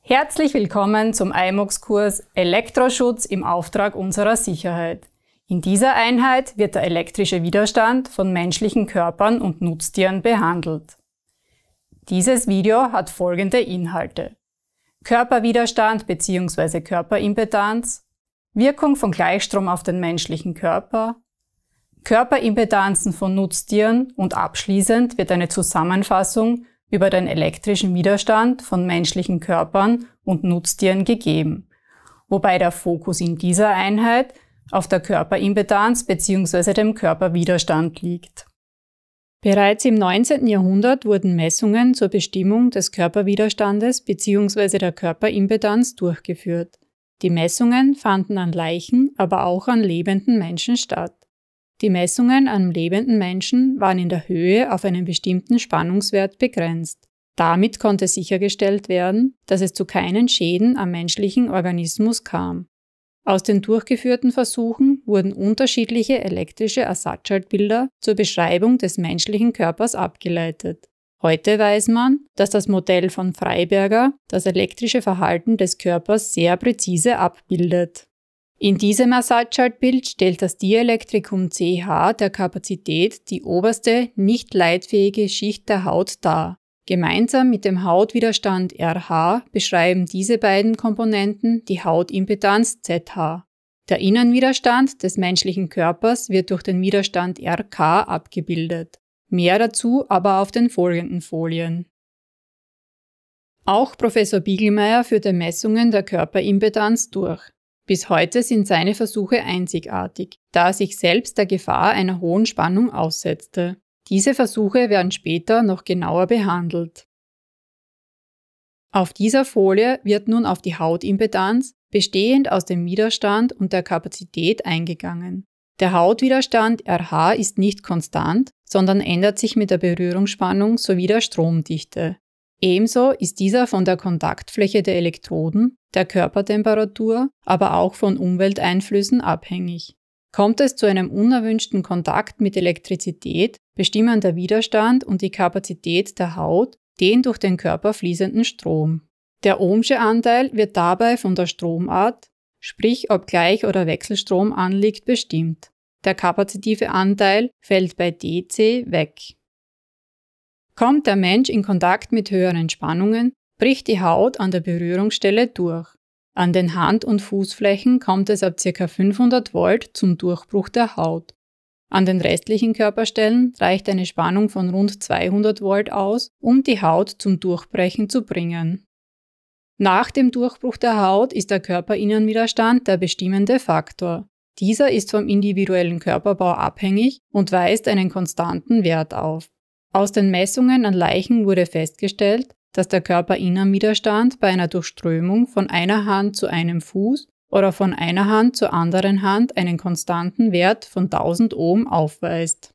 Herzlich willkommen zum IMOX-Kurs Elektroschutz im Auftrag unserer Sicherheit. In dieser Einheit wird der elektrische Widerstand von menschlichen Körpern und Nutztieren behandelt. Dieses Video hat folgende Inhalte. Körperwiderstand bzw. Körperimpedanz, Wirkung von Gleichstrom auf den menschlichen Körper, Körperimpedanzen von Nutztieren und abschließend wird eine Zusammenfassung über den elektrischen Widerstand von menschlichen Körpern und Nutztieren gegeben, wobei der Fokus in dieser Einheit auf der Körperimpedanz bzw. dem Körperwiderstand liegt. Bereits im 19. Jahrhundert wurden Messungen zur Bestimmung des Körperwiderstandes bzw. der Körperimpedanz durchgeführt. Die Messungen fanden an Leichen, aber auch an lebenden Menschen statt. Die Messungen an lebenden Menschen waren in der Höhe auf einen bestimmten Spannungswert begrenzt. Damit konnte sichergestellt werden, dass es zu keinen Schäden am menschlichen Organismus kam. Aus den durchgeführten Versuchen wurden unterschiedliche elektrische Ersatzschaltbilder zur Beschreibung des menschlichen Körpers abgeleitet. Heute weiß man, dass das Modell von Freiberger das elektrische Verhalten des Körpers sehr präzise abbildet. In diesem Ersatzschaltbild stellt das Dielektrikum CH der Kapazität die oberste, nicht leitfähige Schicht der Haut dar. Gemeinsam mit dem Hautwiderstand RH beschreiben diese beiden Komponenten die Hautimpedanz ZH. Der Innenwiderstand des menschlichen Körpers wird durch den Widerstand RK abgebildet. Mehr dazu aber auf den folgenden Folien. Auch Professor Biegelmeier führte Messungen der Körperimpedanz durch. Bis heute sind seine Versuche einzigartig, da er sich selbst der Gefahr einer hohen Spannung aussetzte. Diese Versuche werden später noch genauer behandelt. Auf dieser Folie wird nun auf die Hautimpedanz, bestehend aus dem Widerstand und der Kapazität, eingegangen. Der Hautwiderstand RH ist nicht konstant, sondern ändert sich mit der Berührungsspannung sowie der Stromdichte. Ebenso ist dieser von der Kontaktfläche der Elektroden, der Körpertemperatur, aber auch von Umwelteinflüssen abhängig. Kommt es zu einem unerwünschten Kontakt mit Elektrizität, bestimmen der Widerstand und die Kapazität der Haut den durch den Körper fließenden Strom. Der ohmsche Anteil wird dabei von der Stromart, sprich ob Gleich- oder Wechselstrom anliegt, bestimmt. Der kapazitive Anteil fällt bei DC weg. Kommt der Mensch in Kontakt mit höheren Spannungen, bricht die Haut an der Berührungsstelle durch. An den Hand- und Fußflächen kommt es ab ca. 500 Volt zum Durchbruch der Haut. An den restlichen Körperstellen reicht eine Spannung von rund 200 Volt aus, um die Haut zum Durchbrechen zu bringen. Nach dem Durchbruch der Haut ist der Körperinnenwiderstand der bestimmende Faktor. Dieser ist vom individuellen Körperbau abhängig und weist einen konstanten Wert auf. Aus den Messungen an Leichen wurde festgestellt, dass der Körperinnenwiderstand bei einer Durchströmung von einer Hand zu einem Fuß oder von einer Hand zur anderen Hand einen konstanten Wert von 1000 Ohm aufweist.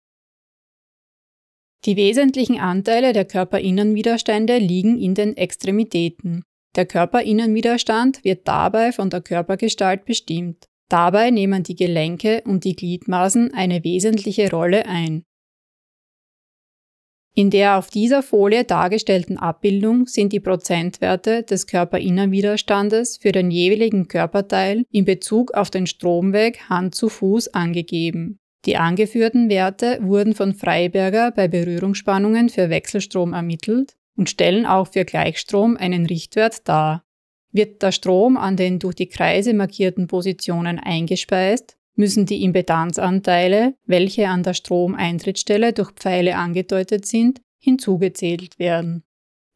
Die wesentlichen Anteile der Körperinnenwiderstände liegen in den Extremitäten. Der Körperinnenwiderstand wird dabei von der Körpergestalt bestimmt. Dabei nehmen die Gelenke und die Gliedmaßen eine wesentliche Rolle ein. In der auf dieser Folie dargestellten Abbildung sind die Prozentwerte des Körperinnerwiderstandes für den jeweiligen Körperteil in Bezug auf den Stromweg Hand zu Fuß angegeben. Die angeführten Werte wurden von Freiberger bei Berührungsspannungen für Wechselstrom ermittelt und stellen auch für Gleichstrom einen Richtwert dar. Wird der Strom an den durch die Kreise markierten Positionen eingespeist, müssen die Impedanzanteile, welche an der Stromeintrittsstelle durch Pfeile angedeutet sind, hinzugezählt werden.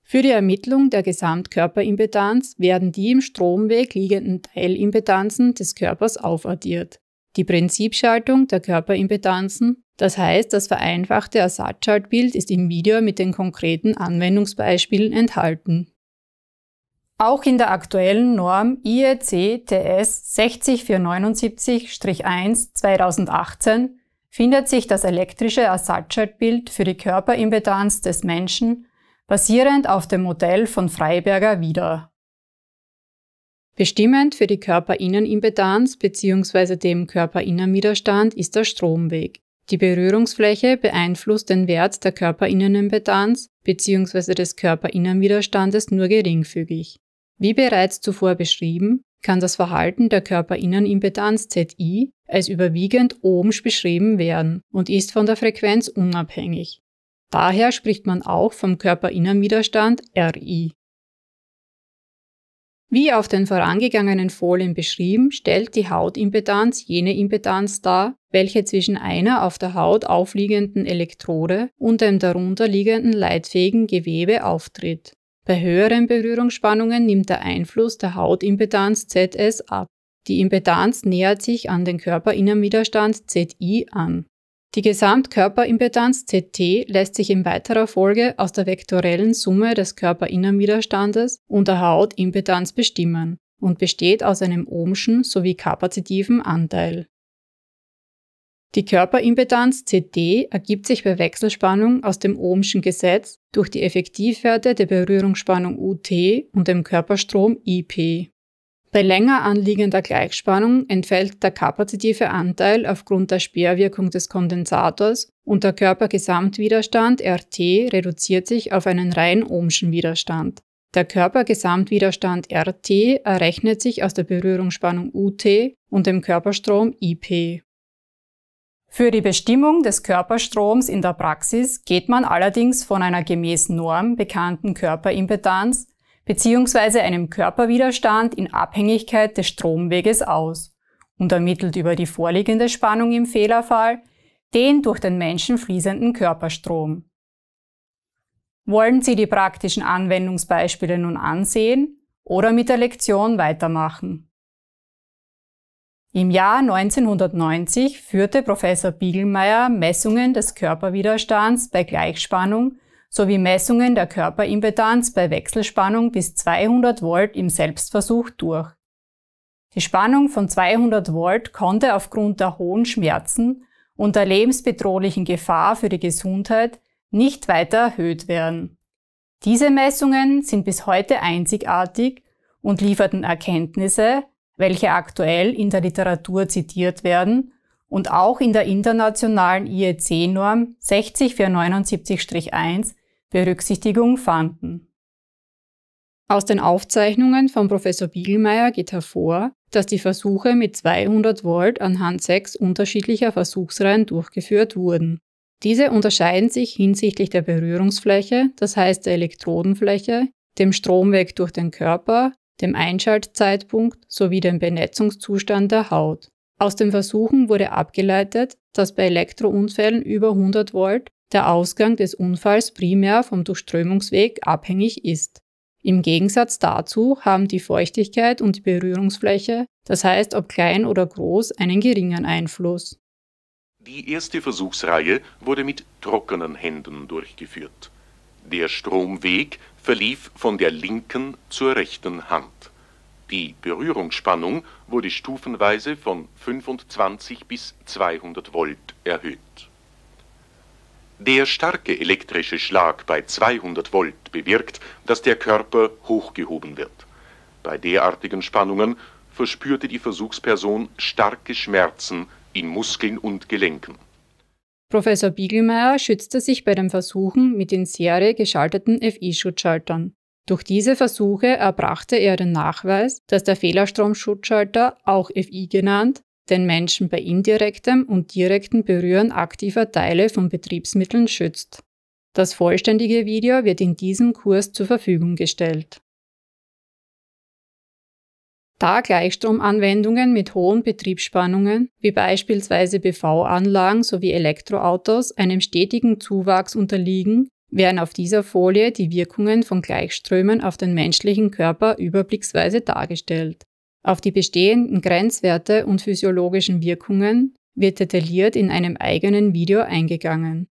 Für die Ermittlung der Gesamtkörperimpedanz werden die im Stromweg liegenden Teilimpedanzen des Körpers aufaddiert. Die Prinzipschaltung der Körperimpedanzen, das heißt das vereinfachte Ersatzschaltbild, ist im Video mit den konkreten Anwendungsbeispielen enthalten. Auch in der aktuellen Norm IEC TS 60479-1 2018 findet sich das elektrische Ersatzschaltbild für die Körperimpedanz des Menschen basierend auf dem Modell von Freiberger wieder. Bestimmend für die Körperinnenimpedanz bzw. dem Körperinnenwiderstand ist der Stromweg. Die Berührungsfläche beeinflusst den Wert der Körperinnenimpedanz bzw. des Körperinnenwiderstandes nur geringfügig. Wie bereits zuvor beschrieben, kann das Verhalten der Körperinnenimpedanz ZI als überwiegend ohmisch beschrieben werden und ist von der Frequenz unabhängig. Daher spricht man auch vom Körperinnenwiderstand RI. Wie auf den vorangegangenen Folien beschrieben, stellt die Hautimpedanz jene Impedanz dar, welche zwischen einer auf der Haut aufliegenden Elektrode und dem darunter liegenden leitfähigen Gewebe auftritt bei höheren Berührungsspannungen nimmt der Einfluss der Hautimpedanz ZS ab. Die Impedanz nähert sich an den Körperinnenwiderstand ZI an. Die Gesamtkörperimpedanz ZT lässt sich in weiterer Folge aus der vektorellen Summe des Körperinnenwiderstandes und der Hautimpedanz bestimmen und besteht aus einem ohmschen sowie kapazitiven Anteil. Die Körperimpedanz CD ergibt sich bei Wechselspannung aus dem Ohmschen Gesetz durch die Effektivwerte der Berührungsspannung UT und dem Körperstrom IP. Bei länger anliegender Gleichspannung entfällt der kapazitive Anteil aufgrund der Sperrwirkung des Kondensators und der Körpergesamtwiderstand RT reduziert sich auf einen rein Ohmschen Widerstand. Der Körpergesamtwiderstand RT errechnet sich aus der Berührungsspannung UT und dem Körperstrom IP. Für die Bestimmung des Körperstroms in der Praxis geht man allerdings von einer gemäß Norm bekannten Körperimpedanz bzw. einem Körperwiderstand in Abhängigkeit des Stromweges aus und ermittelt über die vorliegende Spannung im Fehlerfall den durch den Menschen fließenden Körperstrom. Wollen Sie die praktischen Anwendungsbeispiele nun ansehen oder mit der Lektion weitermachen? Im Jahr 1990 führte Professor Biegelmeier Messungen des Körperwiderstands bei Gleichspannung sowie Messungen der Körperimpedanz bei Wechselspannung bis 200 Volt im Selbstversuch durch. Die Spannung von 200 Volt konnte aufgrund der hohen Schmerzen und der lebensbedrohlichen Gefahr für die Gesundheit nicht weiter erhöht werden. Diese Messungen sind bis heute einzigartig und lieferten Erkenntnisse, welche aktuell in der Literatur zitiert werden und auch in der internationalen IEC-Norm 60479-1 Berücksichtigung fanden. Aus den Aufzeichnungen von Professor Biegelmeier geht hervor, dass die Versuche mit 200 Volt anhand sechs unterschiedlicher Versuchsreihen durchgeführt wurden. Diese unterscheiden sich hinsichtlich der Berührungsfläche, das heißt der Elektrodenfläche, dem Stromweg durch den Körper dem Einschaltzeitpunkt sowie dem Benetzungszustand der Haut. Aus den Versuchen wurde abgeleitet, dass bei Elektrounfällen über 100 Volt der Ausgang des Unfalls primär vom Durchströmungsweg abhängig ist. Im Gegensatz dazu haben die Feuchtigkeit und die Berührungsfläche, das heißt ob klein oder groß, einen geringen Einfluss. Die erste Versuchsreihe wurde mit trockenen Händen durchgeführt. Der Stromweg verlief von der linken zur rechten Hand. Die Berührungsspannung wurde stufenweise von 25 bis 200 Volt erhöht. Der starke elektrische Schlag bei 200 Volt bewirkt, dass der Körper hochgehoben wird. Bei derartigen Spannungen verspürte die Versuchsperson starke Schmerzen in Muskeln und Gelenken. Professor Biegelmeier schützte sich bei den Versuchen mit in Serie geschalteten FI-Schutzschaltern. Durch diese Versuche erbrachte er den Nachweis, dass der Fehlerstromschutzschalter, auch FI genannt, den Menschen bei indirektem und direktem Berühren aktiver Teile von Betriebsmitteln schützt. Das vollständige Video wird in diesem Kurs zur Verfügung gestellt. Da Gleichstromanwendungen mit hohen Betriebsspannungen, wie beispielsweise bv anlagen sowie Elektroautos, einem stetigen Zuwachs unterliegen, werden auf dieser Folie die Wirkungen von Gleichströmen auf den menschlichen Körper überblicksweise dargestellt. Auf die bestehenden Grenzwerte und physiologischen Wirkungen wird detailliert in einem eigenen Video eingegangen.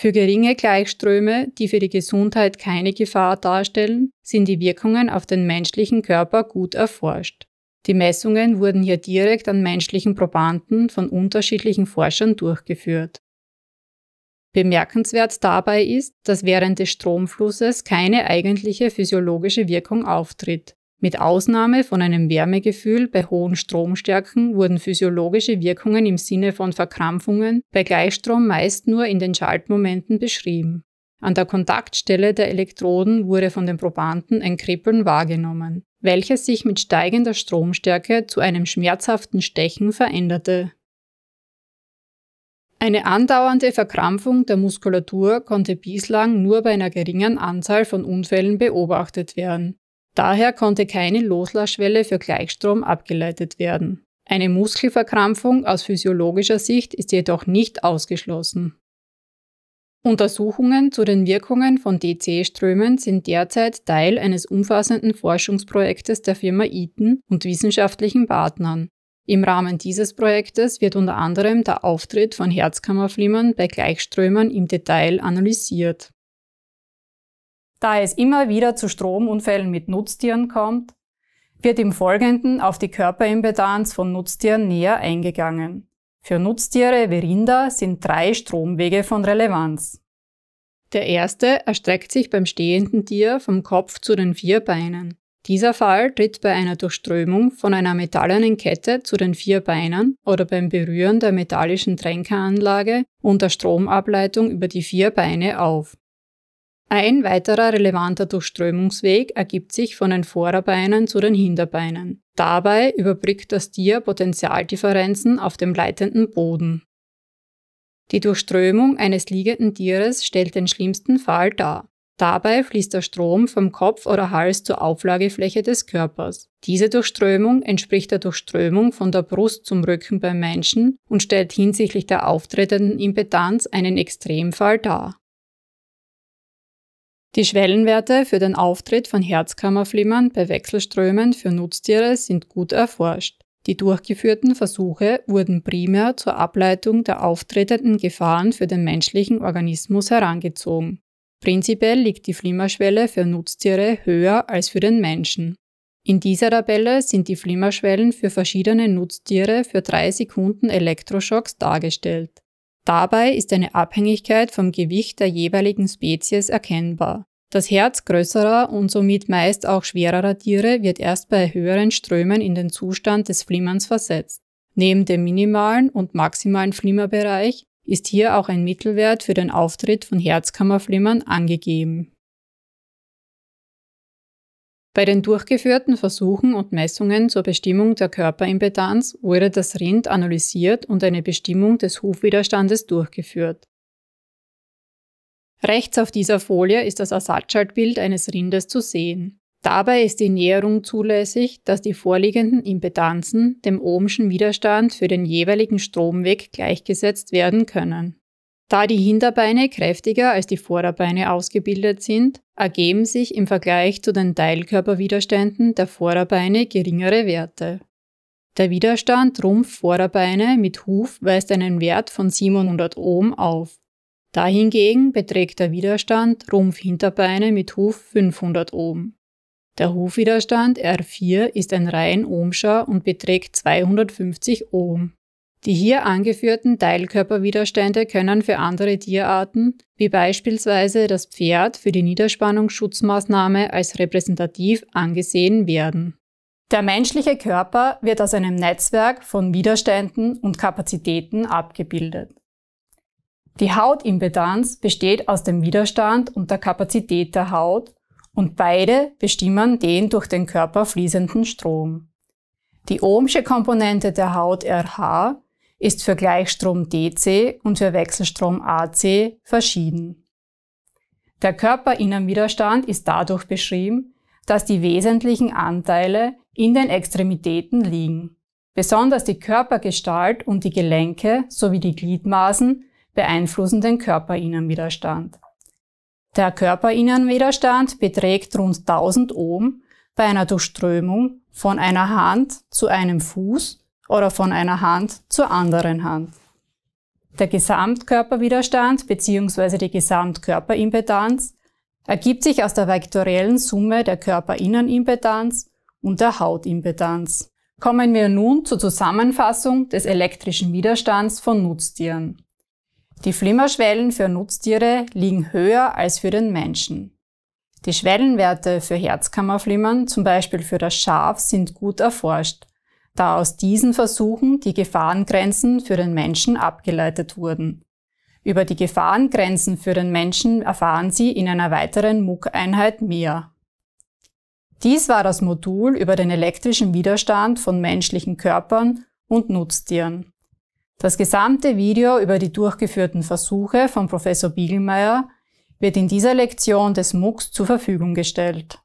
Für geringe Gleichströme, die für die Gesundheit keine Gefahr darstellen, sind die Wirkungen auf den menschlichen Körper gut erforscht. Die Messungen wurden hier direkt an menschlichen Probanden von unterschiedlichen Forschern durchgeführt. Bemerkenswert dabei ist, dass während des Stromflusses keine eigentliche physiologische Wirkung auftritt. Mit Ausnahme von einem Wärmegefühl bei hohen Stromstärken wurden physiologische Wirkungen im Sinne von Verkrampfungen bei Gleichstrom meist nur in den Schaltmomenten beschrieben. An der Kontaktstelle der Elektroden wurde von den Probanden ein Kribbeln wahrgenommen, welches sich mit steigender Stromstärke zu einem schmerzhaften Stechen veränderte. Eine andauernde Verkrampfung der Muskulatur konnte bislang nur bei einer geringen Anzahl von Unfällen beobachtet werden, Daher konnte keine Loslassschwelle für Gleichstrom abgeleitet werden. Eine Muskelverkrampfung aus physiologischer Sicht ist jedoch nicht ausgeschlossen. Untersuchungen zu den Wirkungen von DC-Strömen sind derzeit Teil eines umfassenden Forschungsprojektes der Firma Eaton und wissenschaftlichen Partnern. Im Rahmen dieses Projektes wird unter anderem der Auftritt von Herzkammerflimmern bei Gleichströmen im Detail analysiert. Da es immer wieder zu Stromunfällen mit Nutztieren kommt, wird im Folgenden auf die Körperimpedanz von Nutztieren näher eingegangen. Für Nutztiere wie Rinder sind drei Stromwege von Relevanz. Der erste erstreckt sich beim stehenden Tier vom Kopf zu den vier Beinen. Dieser Fall tritt bei einer Durchströmung von einer metallenen Kette zu den vier Beinen oder beim Berühren der metallischen Tränkeranlage unter Stromableitung über die vier Beine auf. Ein weiterer relevanter Durchströmungsweg ergibt sich von den Vorderbeinen zu den Hinterbeinen. Dabei überbrückt das Tier Potentialdifferenzen auf dem leitenden Boden. Die Durchströmung eines liegenden Tieres stellt den schlimmsten Fall dar. Dabei fließt der Strom vom Kopf oder Hals zur Auflagefläche des Körpers. Diese Durchströmung entspricht der Durchströmung von der Brust zum Rücken beim Menschen und stellt hinsichtlich der auftretenden Impedanz einen Extremfall dar. Die Schwellenwerte für den Auftritt von Herzkammerflimmern bei Wechselströmen für Nutztiere sind gut erforscht. Die durchgeführten Versuche wurden primär zur Ableitung der auftretenden Gefahren für den menschlichen Organismus herangezogen. Prinzipiell liegt die Flimmerschwelle für Nutztiere höher als für den Menschen. In dieser Tabelle sind die Flimmerschwellen für verschiedene Nutztiere für drei Sekunden Elektroschocks dargestellt. Dabei ist eine Abhängigkeit vom Gewicht der jeweiligen Spezies erkennbar. Das Herz größerer und somit meist auch schwererer Tiere wird erst bei höheren Strömen in den Zustand des Flimmerns versetzt. Neben dem minimalen und maximalen Flimmerbereich ist hier auch ein Mittelwert für den Auftritt von Herzkammerflimmern angegeben. Bei den durchgeführten Versuchen und Messungen zur Bestimmung der Körperimpedanz wurde das Rind analysiert und eine Bestimmung des Hufwiderstandes durchgeführt. Rechts auf dieser Folie ist das Ersatzschaltbild eines Rindes zu sehen. Dabei ist die Näherung zulässig, dass die vorliegenden Impedanzen dem ohmschen Widerstand für den jeweiligen Stromweg gleichgesetzt werden können. Da die Hinterbeine kräftiger als die Vorderbeine ausgebildet sind, ergeben sich im Vergleich zu den Teilkörperwiderständen der Vorderbeine geringere Werte. Der Widerstand Rumpf-Vorderbeine mit Huf weist einen Wert von 700 Ohm auf. Dahingegen beträgt der Widerstand Rumpf-Hinterbeine mit Huf 500 Ohm. Der Hufwiderstand R4 ist ein rein Ohmscher und beträgt 250 Ohm. Die hier angeführten Teilkörperwiderstände können für andere Tierarten, wie beispielsweise das Pferd, für die Niederspannungsschutzmaßnahme als repräsentativ angesehen werden. Der menschliche Körper wird aus einem Netzwerk von Widerständen und Kapazitäten abgebildet. Die Hautimpedanz besteht aus dem Widerstand und der Kapazität der Haut und beide bestimmen den durch den Körper fließenden Strom. Die ohmsche Komponente der Haut RH ist für Gleichstrom DC und für Wechselstrom AC verschieden. Der Körperinnenwiderstand ist dadurch beschrieben, dass die wesentlichen Anteile in den Extremitäten liegen. Besonders die Körpergestalt und die Gelenke sowie die Gliedmaßen beeinflussen den Körperinnenwiderstand. Der Körperinnenwiderstand beträgt rund 1000 Ohm bei einer Durchströmung von einer Hand zu einem Fuß oder von einer Hand zur anderen Hand. Der Gesamtkörperwiderstand bzw. die Gesamtkörperimpedanz ergibt sich aus der vektoriellen Summe der Körperinnenimpedanz und der Hautimpedanz. Kommen wir nun zur Zusammenfassung des elektrischen Widerstands von Nutztieren. Die Flimmerschwellen für Nutztiere liegen höher als für den Menschen. Die Schwellenwerte für Herzkammerflimmern, zum Beispiel für das Schaf, sind gut erforscht da aus diesen Versuchen die Gefahrengrenzen für den Menschen abgeleitet wurden. Über die Gefahrengrenzen für den Menschen erfahren Sie in einer weiteren MOOC-Einheit mehr. Dies war das Modul über den elektrischen Widerstand von menschlichen Körpern und Nutztieren. Das gesamte Video über die durchgeführten Versuche von Professor Biegelmeier wird in dieser Lektion des MOOCs zur Verfügung gestellt.